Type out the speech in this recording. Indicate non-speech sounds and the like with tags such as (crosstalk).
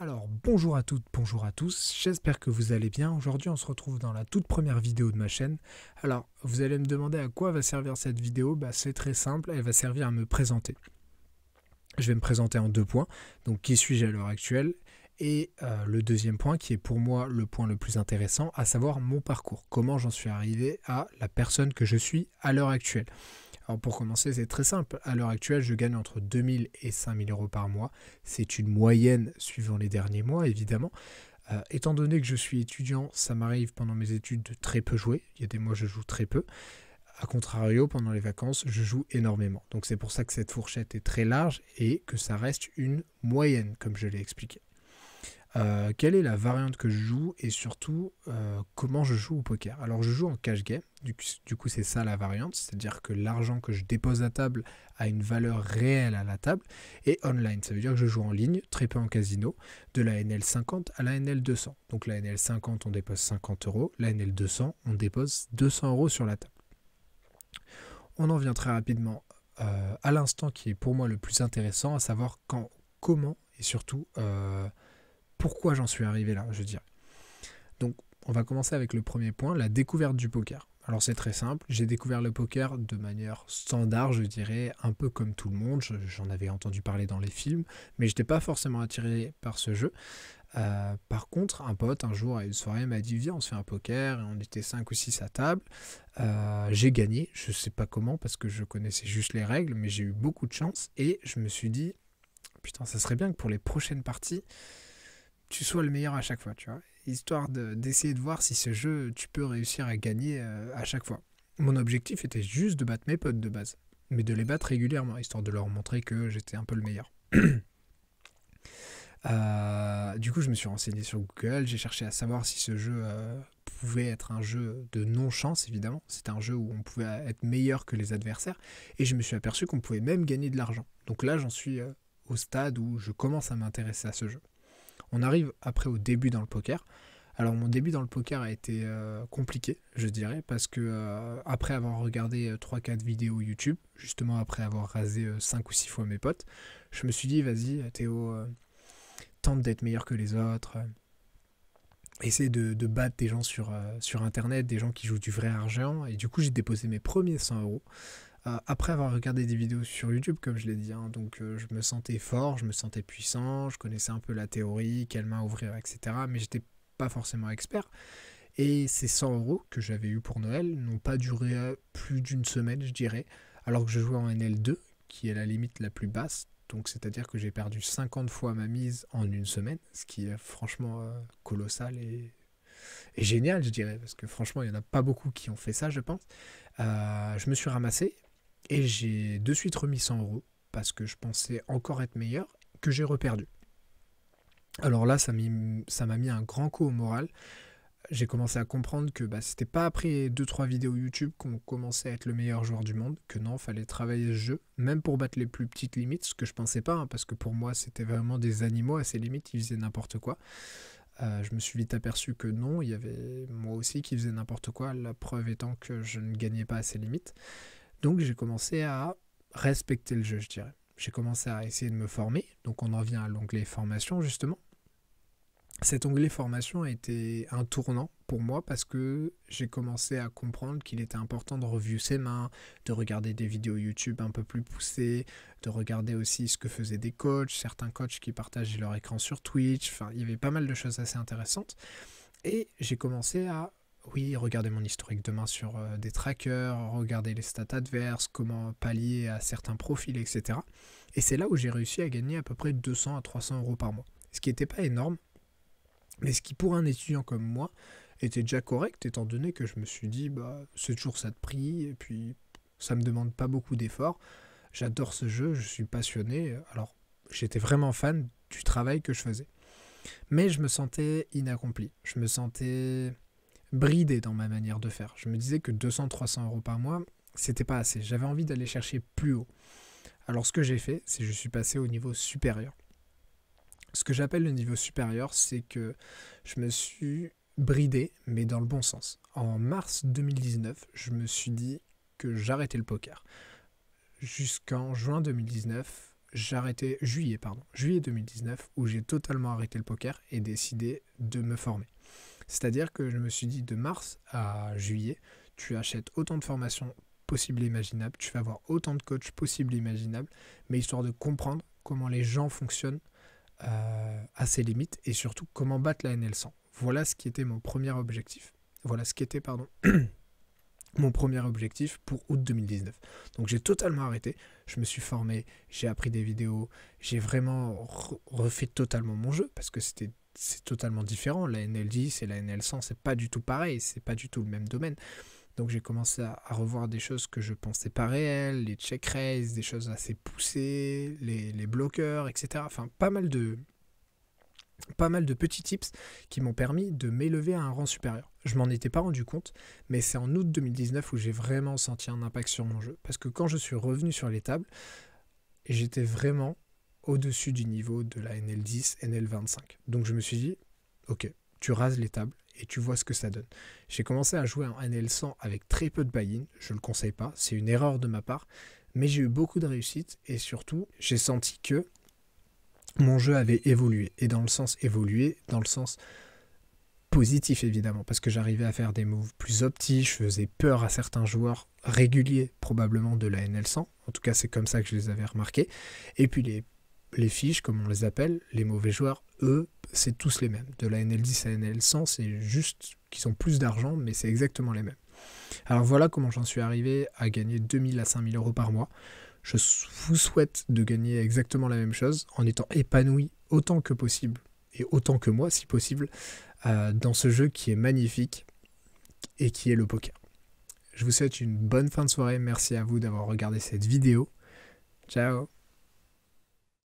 Alors bonjour à toutes, bonjour à tous, j'espère que vous allez bien. Aujourd'hui on se retrouve dans la toute première vidéo de ma chaîne. Alors vous allez me demander à quoi va servir cette vidéo, bah, c'est très simple, elle va servir à me présenter. Je vais me présenter en deux points, donc qui suis-je à l'heure actuelle et euh, le deuxième point qui est pour moi le point le plus intéressant, à savoir mon parcours, comment j'en suis arrivé à la personne que je suis à l'heure actuelle. Alors pour commencer, c'est très simple. À l'heure actuelle, je gagne entre 2000 et 5000 euros par mois. C'est une moyenne suivant les derniers mois, évidemment. Euh, étant donné que je suis étudiant, ça m'arrive pendant mes études de très peu jouer. Il y a des mois, je joue très peu. A contrario, pendant les vacances, je joue énormément. Donc c'est pour ça que cette fourchette est très large et que ça reste une moyenne, comme je l'ai expliqué. Euh, quelle est la variante que je joue et surtout euh, comment je joue au poker Alors je joue en cash game, du, coup c'est ça la variante, c'est-à-dire que l'argent que je dépose à table a une valeur réelle à la table et online, ça veut dire que je joue en ligne, très peu en casino, de la NL50 à la NL200. Donc la NL50 on dépose 50 euros, la NL200 on dépose 200 euros sur la table. On en vient très rapidement euh, à l'instant qui est pour moi le plus intéressant, à savoir quand, comment et surtout pourquoi j'en suis arrivé là, je dirais. Donc, on va commencer avec le premier point, la découverte du poker. Alors c'est très simple, j'ai découvert le poker de manière standard, je dirais, un peu comme tout le monde, j'en avais entendu parler dans les films, mais je n'étais pas forcément attiré par ce jeu. Euh, par contre, un pote, un jour, à une soirée, m'a dit, viens, on se fait un poker, et on était 5 ou 6 à table. Euh, j'ai gagné, je ne sais pas comment, parce que je connaissais juste les règles, mais j'ai eu beaucoup de chance, et je me suis dit, putain, ça serait bien que pour les prochaines parties, tu sois le meilleur à chaque fois, tu vois. Histoire d'essayer de, voir si ce jeu, tu peux réussir à gagner euh, à chaque fois. Mon objectif était juste de battre mes potes de base, mais de les battre régulièrement, histoire de leur montrer que j'étais un peu le meilleur. (clears throat) Euh, du coup, je me suis renseigné sur Google, j'ai cherché à savoir si ce jeu euh, pouvait être un jeu de non-chance, évidemment. C'était un jeu où on pouvait être meilleur que les adversaires, et je me suis aperçu qu'on pouvait même gagner de l'argent. Donc là, j'en suis au stade où je commence à m'intéresser à ce jeu. On arrive après au début dans le poker. Alors mon début dans le poker a été euh, compliqué, je dirais, parce que euh, après avoir regardé 3-4 euh, vidéos YouTube, justement après avoir rasé 5 ou 6 fois mes potes, je me suis dit, vas-y Théo, tente d'être meilleur que les autres, essaie de, battre des gens sur, sur Internet, des gens qui jouent du vrai argent. Et du coup j'ai déposé mes premiers 100 euros euh, après avoir regardé des vidéos sur YouTube, comme je l'ai dit. Hein, donc euh, je me sentais fort, je me sentais puissant, je connaissais un peu la théorie, quelle main ouvrir, etc. Mais j'étais pas forcément expert. Et ces 100 euros que j'avais eu pour Noël n'ont pas duré euh, plus d'une semaine, je dirais, alors que je jouais en NL2, qui est la limite la plus basse. Donc c'est-à-dire que j'ai perdu 50 fois ma mise en une semaine, ce qui est franchement colossal et génial, je dirais, parce que franchement, il n'y en a pas beaucoup qui ont fait ça, je pense. je me suis ramassé et j'ai de suite remis 100 euros parce que je pensais encore être meilleur, que j'ai reperdu. Alors là, ça m'a mis un grand coup au moral. J'ai commencé à comprendre que bah, c'était pas après 2-3 vidéos YouTube qu'on commençait à être le meilleur joueur du monde, que non, fallait travailler ce jeu, même pour battre les plus petites limites, ce que je pensais pas, hein, parce que pour moi c'était vraiment des animaux à ces limites, ils faisaient n'importe quoi. Euh, je me suis vite aperçu que non, il y avait moi aussi qui faisais n'importe quoi, la preuve étant que je ne gagnais pas à ces limites. Donc j'ai commencé à respecter le jeu, je dirais. J'ai commencé à essayer de me former. Donc on en vient à l'onglet formation, justement. Cet onglet formation a été un tournant pour moi parce que j'ai commencé à comprendre qu'il était important de review ses mains, de regarder des vidéos YouTube un peu plus poussées, de regarder aussi ce que faisaient des coachs, certains coachs qui partageaient leur écran sur Twitch. Enfin, il y avait pas mal de choses assez intéressantes. Et j'ai commencé à oui, regardez mon historique demain sur euh, des trackers, regardez les stats adverses, comment pallier à certains profils, etc. Et c'est là où j'ai réussi à gagner à peu près 200 à 300 euros par mois. Ce qui n'était pas énorme, mais ce qui pour un étudiant comme moi était déjà correct, étant donné que je me suis dit, bah, c'est toujours ça de prix, et puis ça me demande pas beaucoup d'efforts. J'adore ce jeu, je suis passionné. Alors, j'étais vraiment fan du travail que je faisais. Mais je me sentais inaccompli. Je me sentais bridé dans ma manière de faire. Je me disais que 200-300 euros par mois, c'était pas assez. J'avais envie d'aller chercher plus haut. Alors ce que j'ai fait, c'est que je suis passé au niveau supérieur. Ce que j'appelle le niveau supérieur, c'est que je me suis bridé, mais dans le bon sens. En mars 2019, je me suis dit que j'arrêtais le poker. Jusqu'en juin 2019, j'arrêtais juillet pardon, juillet 2019 où j'ai totalement arrêté le poker et décidé de me former. C'est-à-dire que je me suis dit de mars à juillet, tu achètes autant de formations possibles et imaginables, tu vas avoir autant de coachs possibles et imaginables, mais histoire de comprendre comment les gens fonctionnent euh, à ses limites et surtout comment battre la NL100. Voilà ce qui était mon premier objectif. Voilà ce qui était, pardon, (clears throat) mon premier objectif pour août 2019. Donc j'ai totalement arrêté, je me suis formé, j'ai appris des vidéos, j'ai vraiment refait totalement mon jeu parce que c'était c'est totalement différent. La NL10 et la NL100, c'est pas du tout pareil, c'est pas du tout le même domaine. Donc j'ai commencé à, revoir des choses que je pensais pas réelles, les check raises des choses assez poussées, les, bloqueurs, etc. Enfin, pas mal de, pas mal de petits tips qui m'ont permis de m'élever à un rang supérieur. Je m'en étais pas rendu compte, mais c'est en août 2019 où j'ai vraiment senti un impact sur mon jeu. Parce que quand je suis revenu sur les tables, j'étais vraiment au-dessus du niveau de la NL10, NL25. Donc je me suis dit, ok, tu rases les tables et tu vois ce que ça donne. J'ai commencé à jouer en NL100 avec très peu de buy-in, je ne le conseille pas, c'est une erreur de ma part, mais j'ai eu beaucoup de réussite et surtout j'ai senti que mon jeu avait évolué, et dans le sens évolué, dans le sens positif évidemment, parce que j'arrivais à faire des moves plus optiques, je faisais peur à certains joueurs réguliers probablement de la NL100, en tout cas c'est comme ça que je les avais remarqués, et puis les les fiches, comme on les appelle, les mauvais joueurs, eux, c'est tous les mêmes. De la NL10 à NL100, c'est juste qu'ils ont plus d'argent, mais c'est exactement les mêmes. Alors voilà comment j'en suis arrivé à gagner 2000 à 5000 euros par mois. Je vous souhaite de gagner exactement la même chose en étant épanoui autant que possible et autant que moi si possible euh, dans ce jeu qui est magnifique et qui est le poker. Je vous souhaite une bonne fin de soirée. Merci à vous d'avoir regardé cette vidéo. Ciao